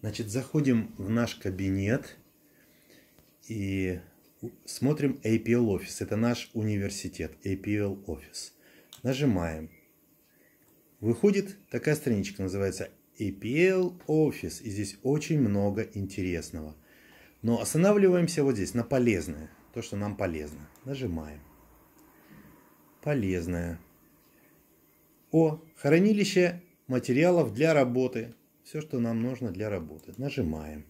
Значит, заходим в наш кабинет и смотрим APL Office. Это наш университет, APL Office. Нажимаем. Выходит такая страничка, называется APL Office. И здесь очень много интересного. Но останавливаемся вот здесь, на полезное. То, что нам полезно. Нажимаем. Полезное. О, хранилище материалов для работы все, что нам нужно для работы. Нажимаем.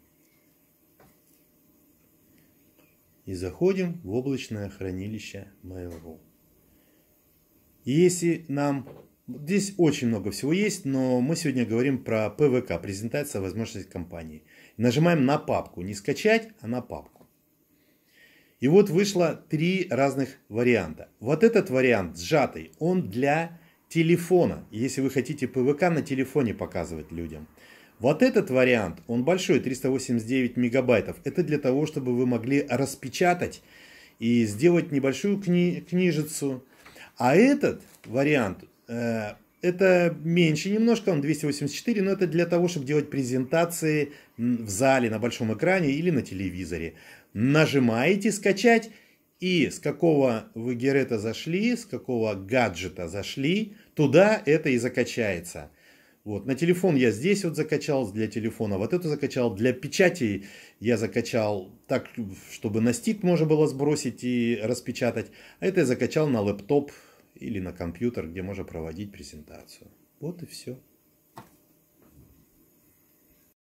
И заходим в облачное хранилище Mail.ru. Если нам... Здесь очень много всего есть, но мы сегодня говорим про ПВК, презентация возможностей компании. Нажимаем на папку. Не скачать, а на папку. И вот вышло три разных варианта. Вот этот вариант сжатый, он для телефона, если вы хотите ПВК на телефоне показывать людям. Вот этот вариант, он большой, 389 мегабайтов. Это для того, чтобы вы могли распечатать и сделать небольшую кни книжицу. А этот вариант, э, это меньше немножко, он 284, но это для того, чтобы делать презентации в зале, на большом экране или на телевизоре. Нажимаете «Скачать» и с какого вы зашли, с какого гаджета зашли, туда это и закачается. Вот, на телефон я здесь вот закачал, для телефона вот эту закачал, для печати я закачал так, чтобы на стик можно было сбросить и распечатать, а это я закачал на лэптоп или на компьютер, где можно проводить презентацию. Вот и все.